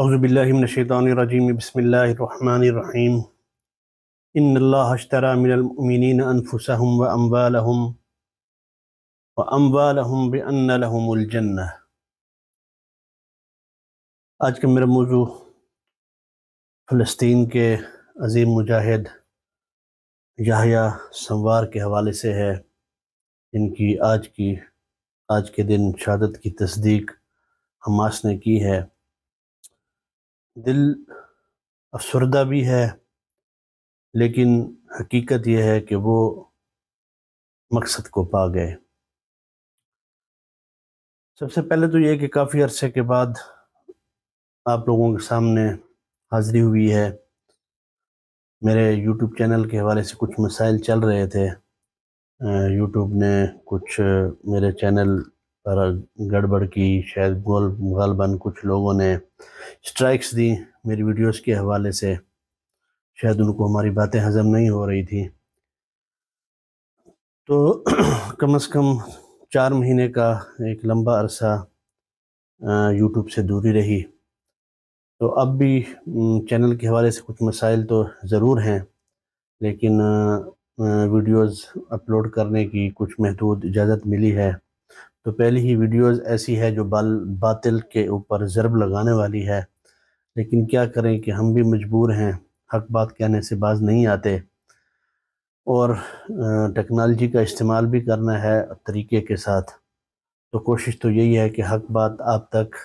اعوذ باللہ من الشیطان الرجیم بسم اللہ الرحمن الرحیم ان اللہ اشترى من المؤمنین انفسهم و اموالهم و اموالهم بان لهم الجنہ آج کا میرا موضوع فلسطین کے عظیم مجاہد یحییٰ سنوار کے حوالے سے ہے ان کی آج کی آج کے دن شہادت کی تصدیق حماس نے کی ہے دل افسردہ بھی ہے لیکن حقیقت یہ ہے کہ وہ مقصد کو پا گئے سب سے پہلے تو یہ کہ کافی عرصے کے بعد آپ لوگوں کے سامنے حاضری ہوئی ہے میرے یوٹیوب چینل کے حوالے سے کچھ مسائل چل رہے تھے یوٹیوب نے کچھ میرے چینل گڑبڑ کی شاید گول غالباً کچھ لوگوں نے سٹرائکس دی میری ویڈیوز کے حوالے سے شاید ان کو ہماری باتیں ہضم نہیں ہو رہی تھی تو کم از کم چار مہینے کا ایک لمبا عرصہ یوٹیوب سے دوری رہی تو اب بھی چینل کے حوالے سے کچھ مسائل تو ضرور ہیں لیکن ویڈیوز اپلوڈ کرنے کی کچھ محدود اجازت ملی ہے تو پہلی ہی ویڈیوز ایسی ہے جو بال باطل کے اوپر ضرب لگانے والی ہے لیکن کیا کریں کہ ہم بھی مجبور ہیں حق بات کہنے سے باز نہیں آتے اور ٹیکنالوجی کا استعمال بھی کرنا ہے طریقے کے ساتھ تو کوشش تو یہی ہے کہ حق بات آپ تک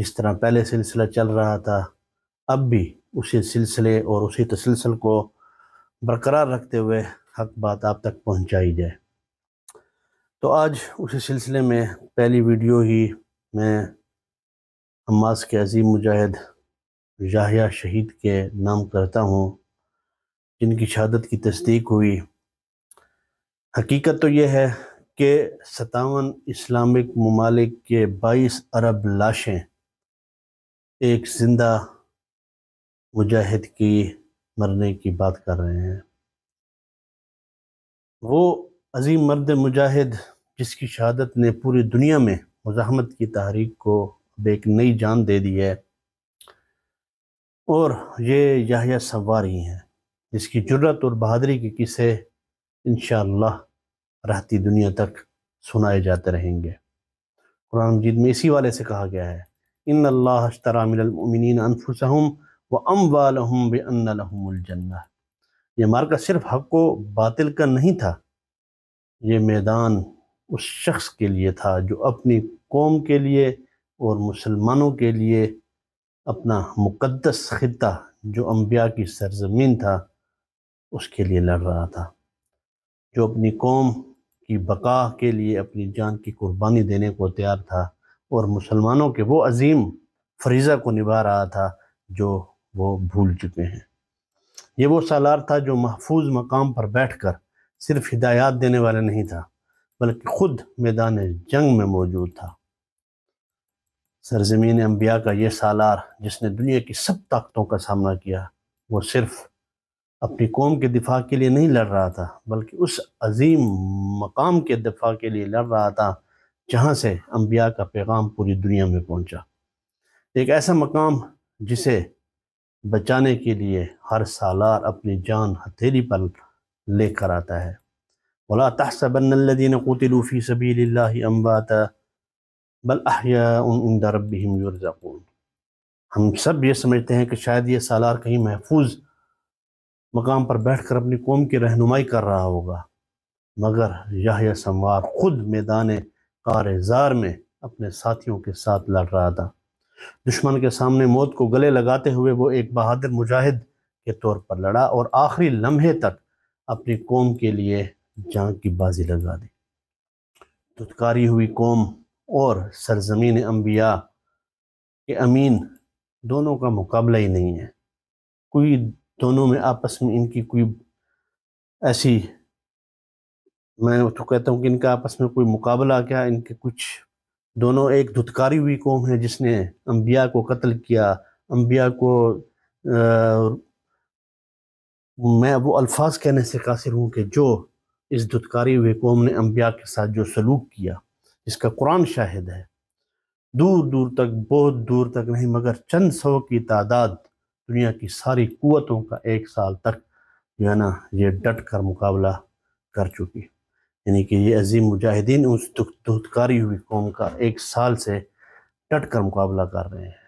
جس طرح پہلے سلسلہ چل رہا تھا اب بھی اسی سلسلے اور اسی تسلسل کو برقرار رکھتے ہوئے حق بات آپ تک پہنچائی جائے تو آج اسی سلسلے میں پہلی ویڈیو ہی میں حماس کے عظیم مجاہد ظاہیہ شہید کے نام کرتا ہوں جن کی شہادت کی تصدیق ہوئی حقیقت تو یہ ہے کہ ستاون اسلامک ممالک کے بائیس عرب لاشیں ایک زندہ مجاہد کی مرنے کی بات کر رہے ہیں وہ عظیم مرد مجاہد جس کی شہادت نے پوری دنیا میں مزاحمت کی تحریک کو اب ایک نئی جان دے دی ہے اور یہ سوار ہی ہیں جس کی جرت اور بہادری کی قصے انشاءاللہ رہتی دنیا تک سنائے جاتے رہیں گے قرآن مجید میں اسی والے سے کہا گیا ہے ان اللہ من المؤمنین انفسم و لهم الجنہ یہ مارکا صرف حق و باطل کا نہیں تھا یہ میدان اس شخص کے لیے تھا جو اپنی قوم کے لیے اور مسلمانوں کے لیے اپنا مقدس خطہ جو انبیاء کی سرزمین تھا اس کے لیے لڑ رہا تھا جو اپنی قوم کی بقا کے لیے اپنی جان کی قربانی دینے کو تیار تھا اور مسلمانوں کے وہ عظیم فریضہ کو نبھا رہا تھا جو وہ بھول چکے ہیں یہ وہ سالار تھا جو محفوظ مقام پر بیٹھ کر صرف ہدایات دینے والا نہیں تھا بلکہ خود میدان جنگ میں موجود تھا سرزمین انبیاء کا یہ سالار جس نے دنیا کی سب طاقتوں کا سامنا کیا وہ صرف اپنی قوم کے دفاع کے لیے نہیں لڑ رہا تھا بلکہ اس عظیم مقام کے دفاع کے لیے لڑ رہا تھا جہاں سے انبیاء کا پیغام پوری دنیا میں پہنچا ایک ایسا مقام جسے بچانے کے لیے ہر سالار اپنی جان ہتھیلی پر لے کر آتا ہے ہم سب یہ سمجھتے ہیں کہ شاید یہ سالار کہیں محفوظ مقام پر بیٹھ کر اپنی قوم کی رہنمائی کر رہا ہوگا مگر یحیٰ سموار خود میدان کارزار میں اپنے ساتھیوں کے ساتھ لڑ رہا تھا دشمن کے سامنے موت کو گلے لگاتے ہوئے وہ ایک بہادر مجاہد کے طور پر لڑا اور آخری لمحے تک اپنی قوم کے لیے جان کی بازی لگا دی دھتکاری ہوئی قوم اور سرزمین انبیاء کے امین دونوں کا مقابلہ ہی نہیں ہے کوئی دونوں میں آپس میں ان کی کوئی ایسی میں تو کہتا ہوں کہ ان کا آپس میں کوئی مقابلہ کیا ان کے کچھ دونوں ایک دھتکاری ہوئی قوم ہے جس نے انبیاء کو قتل کیا انبیاء کو میں وہ الفاظ کہنے سے قاصر ہوں کہ جو اس دھتکاری ہوئے قوم نے انبیاء کے ساتھ جو سلوک کیا اس کا قرآن شاہد ہے دور دور تک بہت دور تک نہیں مگر چند سو کی تعداد دنیا کی ساری قوتوں کا ایک سال تک جو ہے نا یہ ڈٹ کر مقابلہ کر چکی یعنی کہ یہ عظیم مجاہدین اس دھتکاری ہوئی قوم کا ایک سال سے ڈٹ کر مقابلہ کر رہے ہیں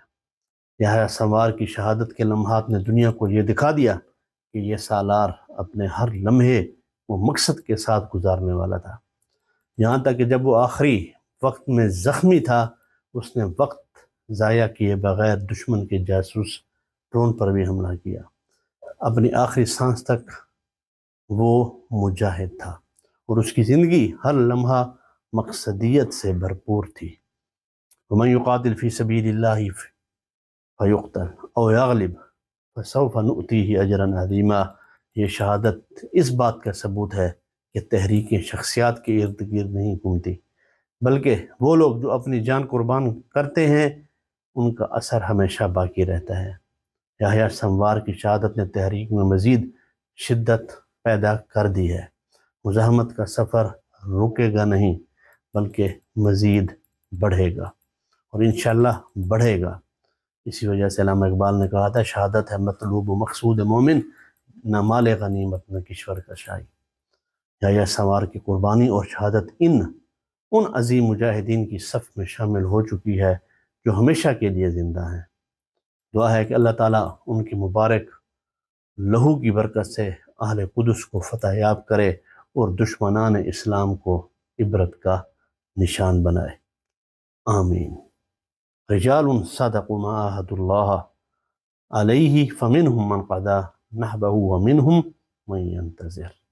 یہ سوار کی شہادت کے لمحات نے دنیا کو یہ دکھا دیا کہ یہ سالار اپنے ہر لمحے وہ مقصد کے ساتھ گزارنے والا تھا یہاں تک کہ جب وہ آخری وقت میں زخمی تھا اس نے وقت ضائع کیے بغیر دشمن کے جاسوس ڈرون پر بھی حملہ کیا اپنی آخری سانس تک وہ مجاہد تھا اور اس کی زندگی ہر لمحہ مقصدیت سے بھرپور تھی ومن قاتل فی سبیل اللہ فیقتل او فسوف نتی اجراً عظیما یہ شہادت اس بات کا ثبوت ہے کہ تحریک شخصیات کے ارد گرد نہیں گھومتی بلکہ وہ لوگ جو اپنی جان قربان کرتے ہیں ان کا اثر ہمیشہ باقی رہتا ہے یحییٰ سموار کی شہادت نے تحریک میں مزید شدت پیدا کر دی ہے مزاحمت کا سفر رکے گا نہیں بلکہ مزید بڑھے گا اور انشاءاللہ بڑھے گا اسی وجہ سے علامہ اقبال نے کہا تھا شہادت ہے مطلوب و مقصود مومن نہ مال غنیمت نہ کشور کا شاہی سوار کی قربانی اور شہادت ان ان عظیم مجاہدین کی صف میں شامل ہو چکی ہے جو ہمیشہ کے لیے زندہ ہیں دعا ہے کہ اللہ تعالیٰ ان کی مبارک لہو کی برکت سے اہل قدس کو فتح یاب کرے اور دشمنان اسلام کو عبرت کا نشان بنائے آمین رجال ما الصاد اللہ علیہ فمنهم من قدا نحبه ومنهم من ينتظر